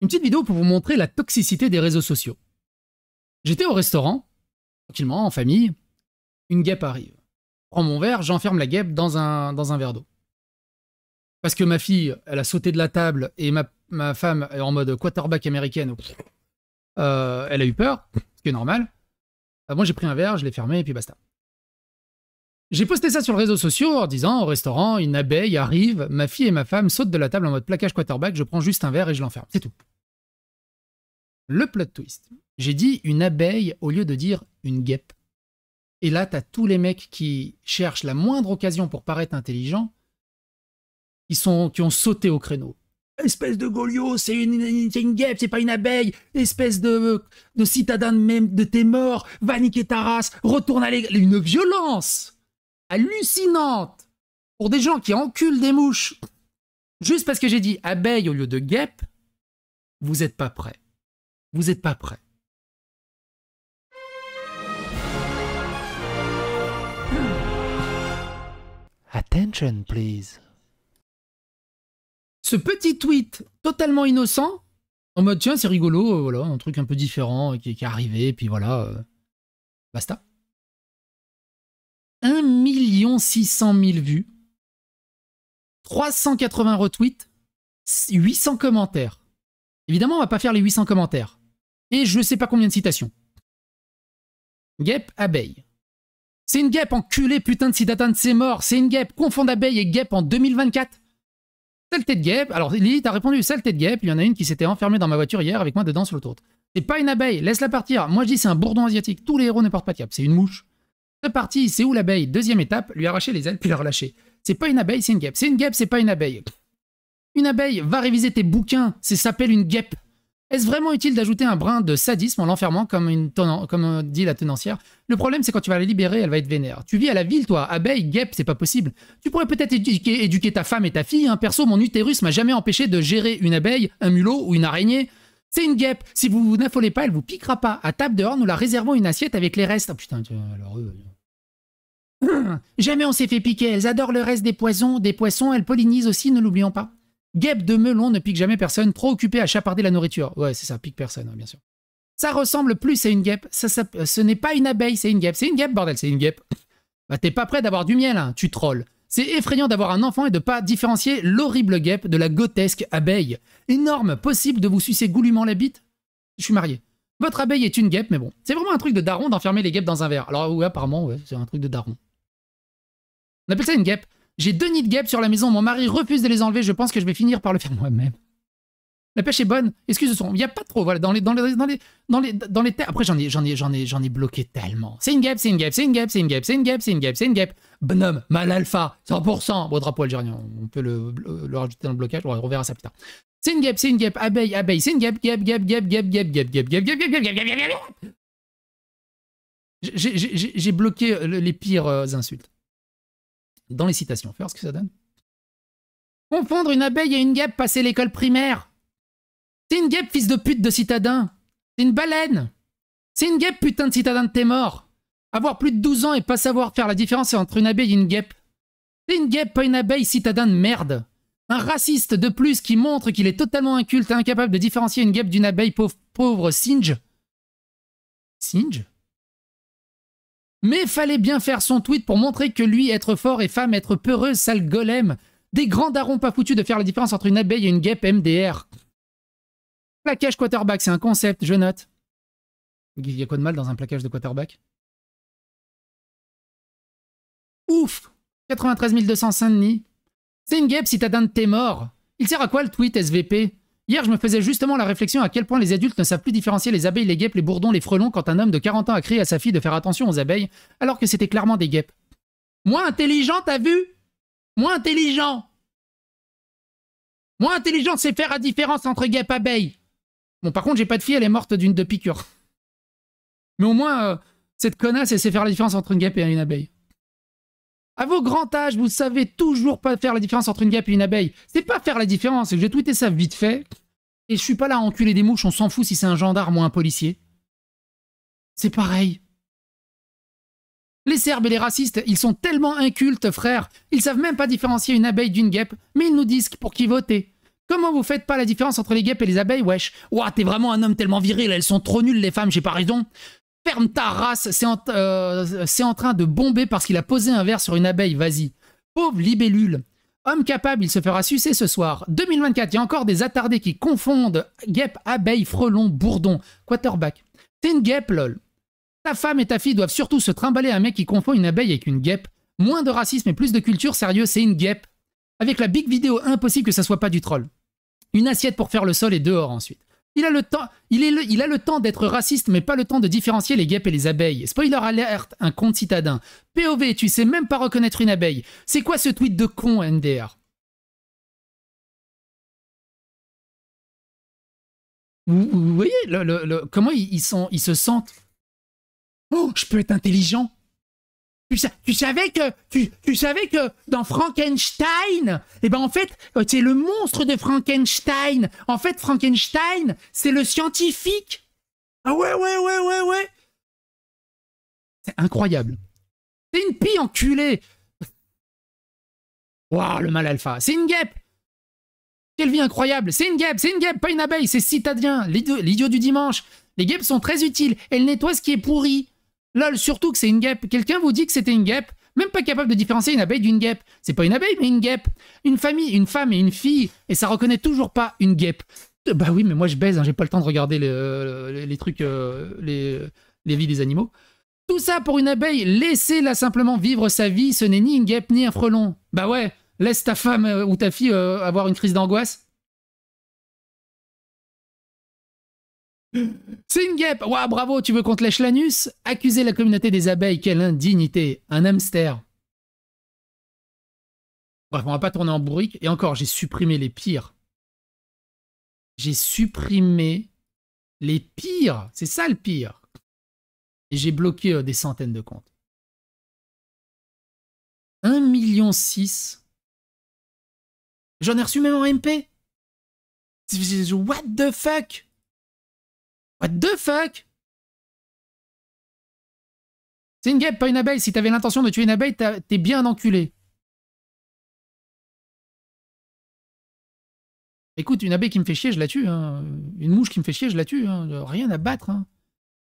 une petite vidéo pour vous montrer la toxicité des réseaux sociaux. J'étais au restaurant, tranquillement, en famille, une guêpe arrive. Je prends mon verre, j'enferme la guêpe dans un, dans un verre d'eau. Parce que ma fille, elle a sauté de la table et ma, femme est en mode quarterback américaine. Euh, elle a eu peur, ce qui est normal. Euh, moi, j'ai pris un verre, je l'ai fermé et puis basta. J'ai posté ça sur le réseau social en disant au restaurant, une abeille arrive, ma fille et ma femme sautent de la table en mode plaquage quarterback, je prends juste un verre et je l'enferme. C'est tout. Le plot twist. J'ai dit une abeille au lieu de dire une guêpe. Et là, t'as tous les mecs qui cherchent la moindre occasion pour paraître intelligents, qui, sont, ont sauté au créneau. Espèce de Goliot, c'est une, guêpe, c'est pas une abeille. Espèce de, de citadin de, de tes morts, va niquer ta race, retourne à l'église. Une violence hallucinante pour des gens qui enculent des mouches juste parce que j'ai dit abeille au lieu de guêpe, vous n'êtes pas prêt. Vous n'êtes pas prêts. Attention, please. Ce petit tweet totalement innocent, en mode tiens, c'est rigolo, euh, voilà, un truc un peu différent qui, est arrivé, puis voilà, euh, basta. 1 600 000 vues, 380 retweets, 800 commentaires. Évidemment, on va pas faire les 800 commentaires. Et je ne sais pas combien de citations. Guêpe, abeille. C'est une guêpe, enculée putain de de c'est mort. C'est une guêpe, confond abeille et guêpe en 2024. Saleté de guêpe. Alors, Lily a répondu, saleté de guêpe. Il y en a une qui s'était enfermée dans ma voiture hier avec moi dedans sur l'autoroute. C'est pas une abeille, laisse-la partir. Moi, je dis, c'est un bourdon asiatique. Tous les héros ne portent pas de cap. C'est une mouche. C'est parti, c'est où l'abeille Deuxième étape, lui arracher les ailes puis la relâcher. C'est pas une abeille, c'est une guêpe. C'est une guêpe, c'est pas une abeille. Une abeille, va réviser tes bouquins, c'est s'appelle une guêpe. Est-ce vraiment utile d'ajouter un brin de sadisme en l'enfermant comme, dit la tenancière Le problème, c'est quand tu vas la libérer, elle va être vénère. Tu vis à la ville, toi, abeille, guêpe, c'est pas possible. Tu pourrais peut-être éduquer, ta femme et ta fille. Hein. Perso, mon utérus m'a jamais empêché de gérer une abeille, un mulot ou une araignée. C'est une guêpe. Si vous n'affolez pas, elle vous piquera pas. À table dehors, nous la réservons une assiette avec les restes. Oh putain, alors eux. Euh. jamais on s'est fait piquer. Elles adorent le reste des poisons, des poissons. Elles pollinisent aussi, ne l'oublions pas. Guêpe de melon ne pique jamais personne. Trop occupée à chaparder la nourriture. Ouais, c'est ça, pique personne, bien sûr. Ça ressemble plus à une guêpe. Euh, ce n'est pas une abeille, c'est une guêpe. C'est une guêpe, bordel, c'est une guêpe. Bah, t'es pas prêt d'avoir du miel, hein. Tu trolls. C'est effrayant d'avoir un enfant et de pas différencier l'horrible guêpe de la gotesque abeille. Énorme, possible de vous sucer goulûment la bite Je suis marié. Votre abeille est une guêpe, mais bon. C'est vraiment un truc de daron d'enfermer les guêpes dans un verre. Alors oui, apparemment, ouais, c'est un truc de daron. On appelle ça une guêpe. J'ai deux nids de guêpes sur la maison, mon mari refuse de les enlever, je pense que je vais finir par le faire moi-même. La pêche est bonne. Excusez-moi, Il n'y a pas trop. Voilà, dans les, dans les, dans les, dans les, dans les Après, j'en ai, j'en ai, j'en ai, j'en ai bloqué tellement. C'est une gap, c'est une gap, c'est une gap, c'est une gap, c'est une gap, c'est une gap, c'est une gap. Bonhomme, mal alpha, 100%. Bon, drapeau algérien, on peut le, le rajouter dans le blocage. on reverra ça plus tard. C'est une gap, c'est une gap, abeille, abeille, c'est une gap, gap, gap, gap, gap, gap, gap, gap, gap, gap, gap, gap, gap, gap, J'ai bloqué les pires insultes. Dans les citations. Faire ce que ça donne. Confondre une abeille et une guêpe, passer l'école primaire. C'est une guêpe, fils de pute de citadin. C'est une baleine. C'est une guêpe, putain de citadin de tes Avoir plus de 12 ans et pas savoir faire la différence entre une abeille et une guêpe. C'est une guêpe, pas une abeille, citadin de merde. Un raciste de plus qui montre qu'il est totalement inculte et incapable de différencier une guêpe d'une abeille pauvre, Singe. Singe Mais fallait bien faire son tweet pour montrer que lui, être fort et femme, être peureuse, sale golem, des grands darons pas foutus de faire la différence entre une abeille et une guêpe MDR. Plaquage quarterback, c'est un concept, je note. Il y a quoi de mal dans un plaquage de quarterback Ouf 93 200 Saint-Denis. C'est une guêpe si t'as d'un tes morts. Il sert à quoi le tweet SVP Hier, je me faisais justement la réflexion à quel point les adultes ne savent plus différencier les abeilles, les guêpes, les bourdons, les frelons quand un homme de 40 ans a crié à sa fille de faire attention aux abeilles, alors que c'était clairement des guêpes. Moins intelligent, t'as vu Moins intelligent Moins intelligent, c'est faire la différence entre guêpes abeilles. Bon, par contre, j'ai pas de fille, elle est morte d'une de piqûre. Mais au moins, euh, cette connasse, elle sait faire la différence entre une guêpe et une abeille. À vos grands âges, vous savez toujours pas faire la différence entre une guêpe et une abeille. C'est pas faire la différence, j'ai tweeté ça vite fait. Et je suis pas là à enculer des mouches, on s'en fout si c'est un gendarme ou un policier. C'est pareil. Les Serbes et les racistes, ils sont tellement incultes, frère. Ils savent même pas différencier une abeille d'une guêpe, mais ils nous disent pour qui voter. Comment vous faites pas la différence entre les guêpes et les abeilles, wesh Ouah, t'es vraiment un homme tellement viril, elles sont trop nulles les femmes, j'ai pas raison. Ferme ta race, c'est en, euh, train de bomber parce qu'il a posé un verre sur une abeille, vas-y. Pauvre libellule. Homme capable, il se fera sucer ce soir. 2024, il y a encore des attardés qui confondent guêpe, abeille, frelon, bourdon, quarterback. T'es une guêpe, lol. Ta femme et ta fille doivent surtout se trimballer un mec qui confond une abeille avec une guêpe. Moins de racisme et plus de culture, sérieux, c'est une guêpe. Avec la big vidéo, impossible que ça soit pas du troll. Une assiette pour faire le sol et dehors ensuite. Il a le temps, il est il a le temps d'être raciste, mais pas le temps de différencier les guêpes et les abeilles. Spoiler alerte, un con citadin. POV, tu sais même pas reconnaître une abeille. C'est quoi ce tweet de con, NDR vous, voyez comment ils se sentent Oh, je peux être intelligent tu, savais que tu, savais que dans Frankenstein, eh ben en fait, euh, c'est le monstre de Frankenstein. En fait, Frankenstein, c'est le scientifique. Ah ouais, ouais, ouais, ouais, ouais. C'est incroyable. C'est une pie enculée. Waouh, le mal alpha. C'est une guêpe. Quelle vie incroyable. C'est une guêpe, c'est une guêpe, pas une abeille, c'est citadien. L'idiot du dimanche. Les guêpes sont très utiles. Elles nettoient ce qui est pourri. Lol, surtout que c'est une guêpe. Quelqu'un vous dit que c'était une guêpe Même pas capable de différencier une abeille d'une guêpe. C'est pas une abeille, mais une guêpe. Une famille, une femme et une fille, et ça reconnaît toujours pas une guêpe. Euh, bah oui, mais moi je baise, hein, j'ai pas le temps de regarder les trucs, euh, les, vies des animaux. Tout ça pour une abeille, laissez-la simplement vivre sa vie, ce n'est ni une guêpe ni un frelon. Bah ouais, laisse ta femme euh, ou ta fille avoir une crise d'angoisse. C'est une guêpe. Waouh, bravo, tu veux qu'on te lèche l'anus Accuser la communauté des abeilles, quelle indignité. Un hamster. Bref, on va pas tourner en bourrique. Et encore, j'ai supprimé les pires. J'ai supprimé les pires. C'est ça le pire. Et j'ai bloqué euh, des centaines de comptes. 1,6 million. J'en ai reçu même en MP. What the fuck What the fuck C'est une guêpe, pas une abeille. Si t'avais l'intention de tuer une abeille, t'es bien enculé. Écoute, une abeille qui me fait chier, je la tue. Hein. Une mouche qui me fait chier, je la tue. Hein. Rien à battre. Hein.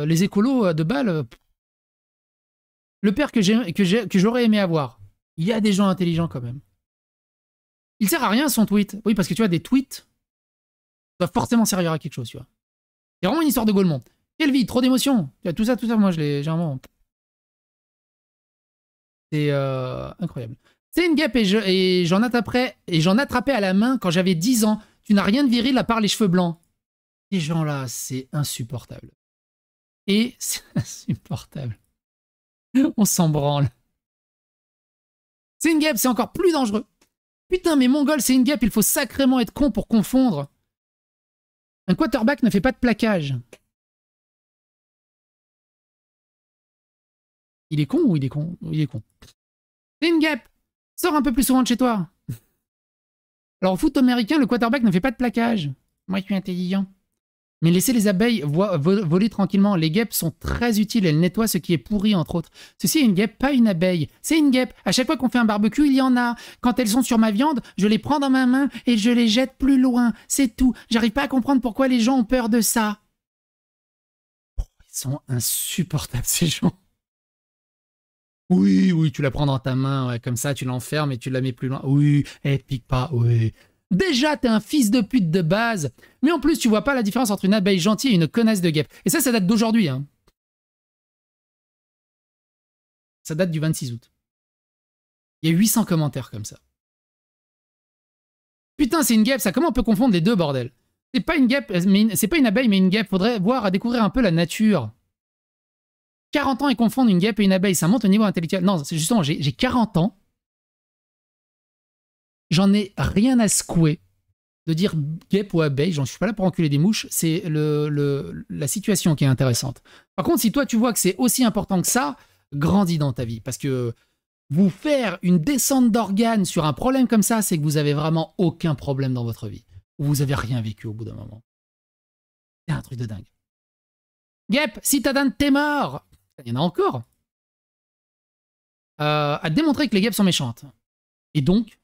Euh, les écolos euh, de balles. Euh, Le père que j'aurais que j'aurais aimé avoir. Il y a des gens intelligents quand même. Il sert à rien son tweet. Oui, parce que tu as des tweets doivent forcément servir à quelque chose, tu vois. C'est vraiment une histoire de Gaulmont. Quelle vie, trop d'émotions. Tout ça, tout ça, moi, je l'ai C'est euh, incroyable. C'est une gap et j'en je, et j'en attrapais à la main quand j'avais 10 ans. Tu n'as rien de viril à part les cheveux blancs. Ces gens-là, c'est insupportable. Et c'est insupportable. On s'en branle. C'est une gap, c'est encore plus dangereux. Putain, mais mongol, c'est une gap, il faut sacrément être con pour confondre. Un quarterback ne fait pas de plaquage. Il est con ou il est con Il est con. C'est une gap Sors un peu plus souvent de chez toi. Alors, au foot américain, le quarterback ne fait pas de placage. Moi, je suis intelligent. Mais laissez les abeilles voler tranquillement. Les guêpes sont très utiles. Elles nettoient ce qui est pourri, entre autres. Ceci est une guêpe, pas une abeille. C'est une guêpe. À chaque fois qu'on fait un barbecue, il y en a. Quand elles sont sur ma viande, je les prends dans ma main et je les jette plus loin. C'est tout. J'arrive pas à comprendre pourquoi les gens ont peur de ça. ils sont insupportables, ces gens. Oui, oui, tu la prends dans ta main, comme ça, tu l'enfermes et tu la mets plus loin. Oui, et pique pas, oui. Déjà, t'es un fils de pute de base. Mais en plus, tu vois pas la différence entre une abeille gentille et une connasse de guêpe. Et ça, ça date d'aujourd'hui. Hein. Ça date du 26 août. Il y a 800 commentaires comme ça. Putain, c'est une guêpe, ça. Comment on peut confondre les deux, bordel C'est pas une guêpe, c'est pas une abeille, mais une guêpe. Faudrait voir à découvrir un peu la nature. 40 ans et confondre une guêpe et une abeille, ça monte au niveau intellectuel. Non, c'est justement, j'ai 40 ans J'en ai rien à secouer de dire guêpe ou abeille, j'en suis pas là pour enculer des mouches, c'est la situation qui est intéressante. Par contre, si toi tu vois que c'est aussi important que ça, grandis dans ta vie, parce que vous faire une descente d'organes sur un problème comme ça, c'est que vous avez vraiment aucun problème dans votre vie, ou vous avez rien vécu au bout d'un moment. C'est un truc de dingue. Guêpe, citadin de tes mort Il y en a encore. Euh, à démontrer que les guêpes sont méchantes. Et donc,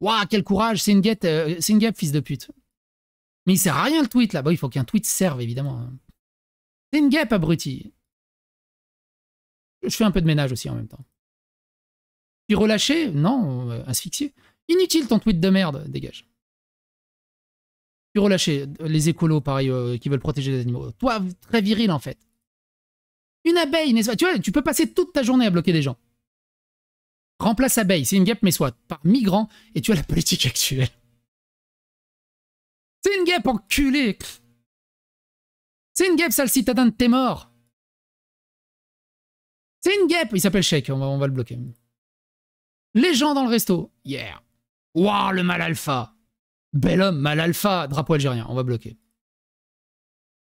Waouh, quel courage, c'est une guêpe, euh, fils de pute. Mais il sert à rien le tweet là-bas, il faut qu'un tweet serve évidemment. C'est une guêpe, abruti. Je fais un peu de ménage aussi en même temps. Puis relâché Non, euh, asphyxié. Inutile ton tweet de merde, dégage. Puis relâché, euh, les écolos, pareil, qui veulent protéger les animaux. Toi, très viril en fait. Une abeille, n'est-ce pas Tu vois, tu peux passer toute ta journée à bloquer des gens. Remplace abeille, c'est une guêpe, mais soit par migrant, et tu as la politique actuelle. C'est une guêpe, enculé C'est une guêpe, sale citadin de tes morts C'est une guêpe Il s'appelle Sheikh. on va, le bloquer. Les gens dans le resto, yeah Wow, le mal alpha Bel homme, mal alpha, drapeau algérien, on va bloquer.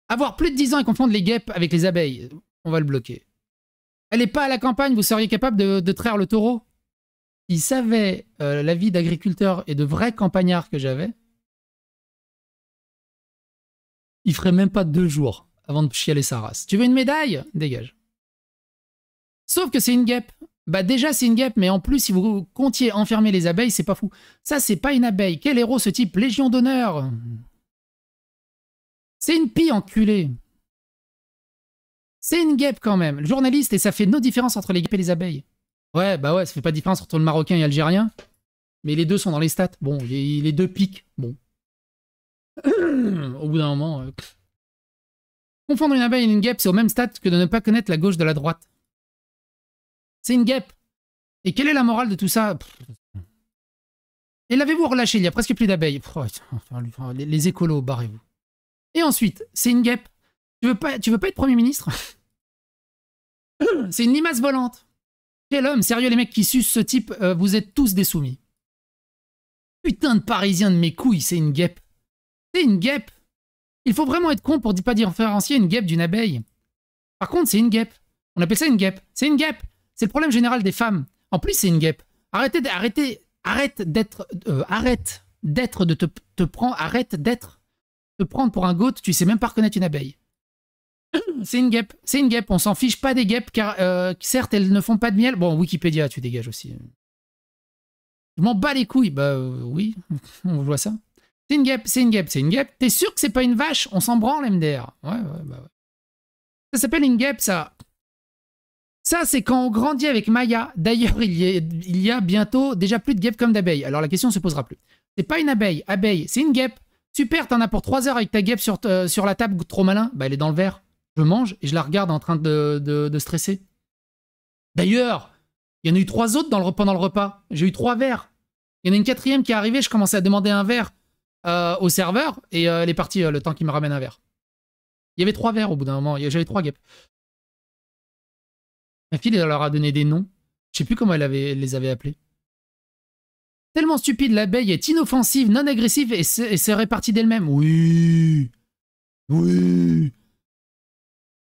Avoir plus de 10 ans et confondre les guêpes avec les abeilles, on va le bloquer. Elle n'est pas à la campagne, vous seriez capable de traire le taureau il savait euh, la vie d'agriculteur et de vrai campagnard que j'avais, Il ferait même pas deux jours avant de chialer sa race. Tu veux une médaille Dégage. Sauf que c'est une guêpe. Bah déjà c'est une guêpe, mais en plus si vous comptiez enfermer les abeilles, c'est pas fou. Ça c'est pas une abeille. Quel héros ce type Légion d'honneur C'est une pie enculée. C'est une guêpe quand même. Le journaliste, et ça fait nos différences entre les guêpes et les abeilles. Ouais, bah ouais, ça fait pas de différence entre le marocain et l'algérien. Mais les deux sont dans les stats. Bon, les deux piquent. Bon. Au bout d'un moment. Euh, Confondre une abeille et une guêpe, c'est au même stade que de ne pas connaître la gauche de la droite. C'est une guêpe. Et quelle est la morale de tout ça Et l'avez-vous relâché Il y a presque plus d'abeilles. Oh, les, les, écolos, barrez-vous. Et ensuite, c'est une guêpe. Tu veux pas, tu veux pas être Premier ministre C'est une limace volante. Quel sérieux les mecs qui sucent ce type, euh, vous êtes tous des soumis. Putain de parisien de mes couilles, c'est une guêpe. C'est une guêpe. Il faut vraiment être con pour pas différencier une guêpe d'une abeille. Par contre, c'est une guêpe. On appelle ça une guêpe. C'est une guêpe. C'est le problème général des femmes. En plus, c'est une guêpe. Arrêtez, d'arrêter arrête d'être, euh, arrête d'être, de te, te prendre, arrête d'être, te prendre pour un goat. Tu sais même pas reconnaître une abeille. C'est une guêpe, c'est une guêpe, on s'en fiche pas des guêpes car euh, certes elles ne font pas de miel. Bon, Wikipédia, tu dégages aussi. Je m'en bats les couilles, bah euh, oui, on voit ça. C'est une guêpe, c'est une guêpe, c'est une guêpe. T'es sûr que c'est pas une vache On s'en branle, MDR. Ouais, ouais, bah ouais. Ça s'appelle une guêpe, ça. Ça, c'est quand on grandit avec Maya. D'ailleurs, il, y a bientôt déjà plus de guêpes comme d'abeilles. Alors la question se posera plus. C'est pas une abeille, abeille, c'est une guêpe. Super, t'en as pour 3 heures avec ta guêpe sur, euh, sur la table, trop malin. Bah elle est dans le verre je mange et je la regarde en train de, stresser. D'ailleurs, il y en a eu trois autres dans le, pendant le repas. J'ai eu trois verres. Il y en a une quatrième qui est arrivée, je commençais à demander un verre euh, au serveur et euh, elle est partie euh, le temps qu'il me ramène un verre. Il y avait trois verres au bout d'un moment, j'avais trois guêpes. Ma fille, elle leur a donné des noms. Je sais plus comment elle, les avait appelés. Tellement stupide, l'abeille est inoffensive, non agressive et s'est répartie d'elle-même. Oui. Oui.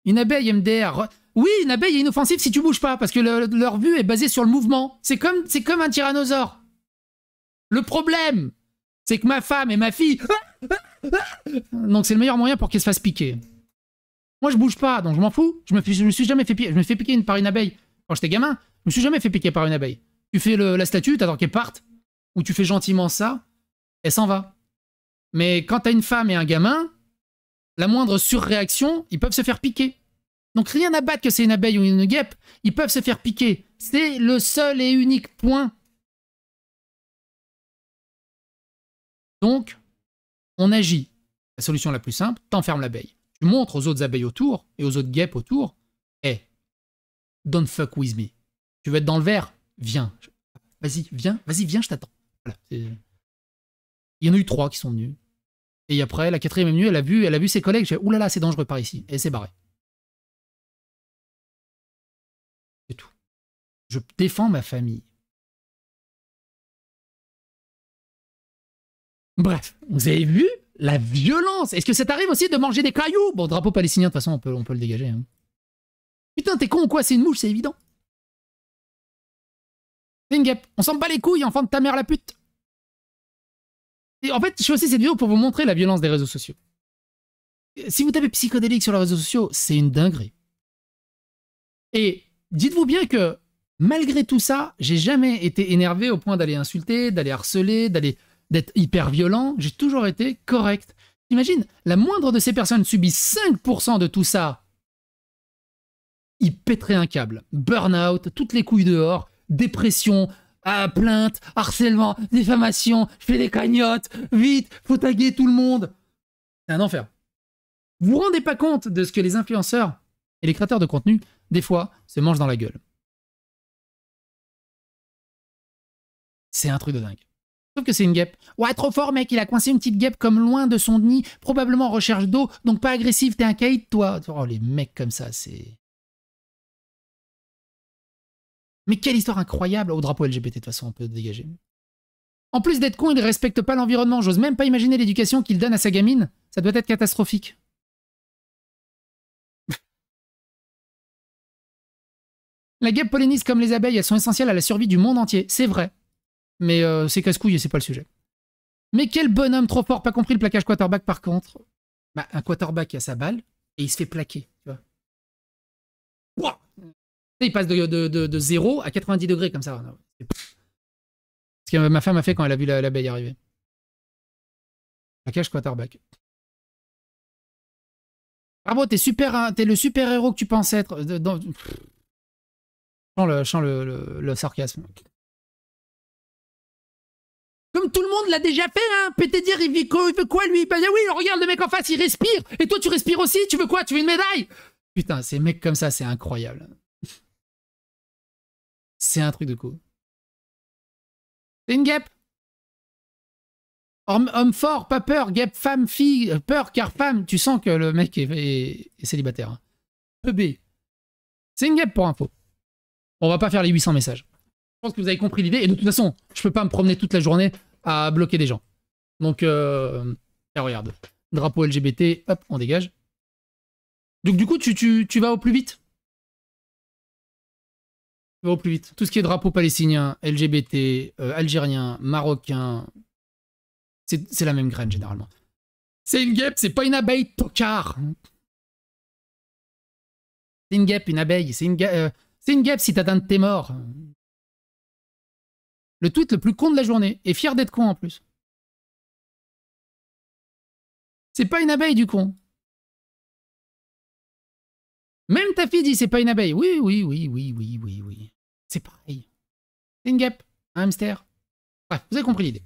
Une abeille, MDR. Oui, une abeille est inoffensive si tu bouges pas, parce que leur vue est basée sur le mouvement. C'est comme, c'est comme un tyrannosaure. Le problème, c'est que ma femme et ma fille... Donc c'est le meilleur moyen pour qu'elle se fasse piquer. Moi, je bouge pas, donc je m'en fous. Je me, suis jamais fait piquer. Je me fais piquer une, par une abeille quand j'étais gamin. Je me suis jamais fait piquer par une abeille. Tu fais la statue, t'attends qu'elle parte, ou tu fais gentiment ça, elle s'en va. Mais quand t'as une femme et un gamin, la moindre surréaction, ils peuvent se faire piquer. Donc rien à battre que c'est une abeille ou une guêpe, ils peuvent se faire piquer. C'est le seul et unique point. Donc, on agit. La solution la plus simple, t'enfermes l'abeille. Tu montres aux autres abeilles autour et aux autres guêpes autour, hé, hey, don't fuck with me. Tu veux être dans le verre Viens. Vas-y, viens, vas-y, viens, je t'attends. Il y en a eu trois qui sont venus. Et après, la quatrième nuit, elle a vu, elle a vu ses collègues. J'ai oulala, c'est dangereux par ici. Et c'est barré. C'est tout. Je défends ma famille. Bref, vous avez vu la violence. Est-ce que ça t'arrive aussi de manger des cailloux Bon, drapeau palestinien, de toute façon, on peut, on peut le dégager. Hein. Putain, t'es con ou quoi C'est une mouche, c'est évident. C'est On s'en bat les couilles, enfant de ta mère la pute. Et en fait, je fais aussi cette vidéo pour vous montrer la violence des réseaux sociaux. Si vous tapez psychodélique sur les réseaux sociaux, c'est une dinguerie. Et dites-vous bien que malgré tout ça, j'ai jamais été énervé au point d'aller insulter, d'aller harceler, d'aller d'être hyper violent. J'ai toujours été correct. Imagine, la moindre de ces personnes subit 5% de tout ça. Ils pèteraient un câble. Burnout, toutes les couilles dehors, dépression, ah, plainte, harcèlement, diffamation, je fais des cagnottes, vite, faut taguer tout le monde. C'est un enfer. Vous vous rendez pas compte de ce que les influenceurs et les créateurs de contenu, des fois, se mangent dans la gueule. C'est un truc de dingue. Sauf que c'est une guêpe. Ouais, trop fort, mec, il a coincé une petite guêpe comme loin de son nid, probablement en recherche d'eau, donc pas agressif, t'es un caïd, toi. Oh, les mecs comme ça, c'est. Mais quelle histoire incroyable au drapeau LGBT, de toute façon, on peut dégager. En plus d'être con, il ne respecte pas l'environnement. J'ose même pas imaginer l'éducation qu'il donne à sa gamine. Ça doit être catastrophique. la guêpe pollinise comme les abeilles, elles sont essentielles à la survie du monde entier. C'est vrai. Mais euh, c'est casse-couille et c'est pas le sujet. Mais quel bonhomme trop fort, pas compris le plaquage quarterback par contre. Bah, un quarterback a sa balle et il se fait plaquer il passe de, 0 à 90 degrés comme ça. Ce que ma femme a fait quand elle a vu l'abeille arriver. La cache quarterback. Bravo, t'es super, hein, t'es le super héros que tu penses être. Euh, dans... Chant le, sarcasme. Comme tout le monde l'a déjà fait, hein Pété dire, il quoi, veut quoi, lui Bah oui, regarde le mec en face, il respire Et toi, tu respires aussi Tu veux quoi Tu veux une médaille Putain, ces mecs comme ça, c'est incroyable. C'est un truc de coup. C'est une guêpe. Homme, fort, pas peur, guêpe, femme, fille, euh, peur, car femme. Tu sens que le mec est, célibataire. célibataire. Hein. C'est une guêpe pour info. On va pas faire les 800 messages. Je pense que vous avez compris l'idée. Et de toute façon, je peux pas me promener toute la journée à bloquer des gens. Donc, euh, regarde. Drapeau LGBT, hop, on dégage. Donc, du coup, tu vas au plus vite plus vite. Tout ce qui est drapeau palestinien, LGBT, euh, algérien, marocain, c'est la même graine généralement. C'est une guêpe, c'est pas une abeille, tocard C'est une guêpe, une abeille, c'est une, euh, une guêpe si t'atteins tes morts. Le tweet le plus con de la journée, et fier d'être con en plus. C'est pas une abeille du con. Même ta fille dit c'est pas une abeille. Oui, oui, oui, oui, oui, oui, oui. C'est pareil. C'est une guêpe, un hamster. Bref, vous avez compris l'idée.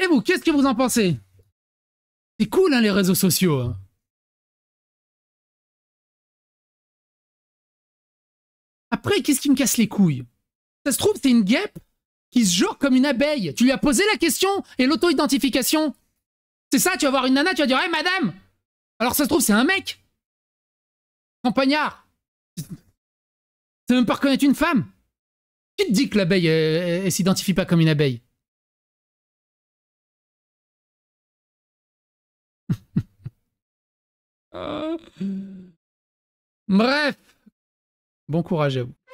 Et vous, qu'est-ce que vous en pensez C'est cool, hein, les réseaux sociaux. Hein. Après, qu'est-ce qui me casse les couilles Ça se trouve, c'est une guêpe qui se jure comme une abeille. Tu lui as posé la question et l'auto-identification. C'est ça, tu vas voir une nana, tu vas dire Hé, madame Alors ça se trouve, c'est un mec Campagnard Tu veux même pas reconnaître une femme qui te dit que l'abeille, euh, euh, s'identifie pas comme une abeille ah. Bref, bon courage à vous.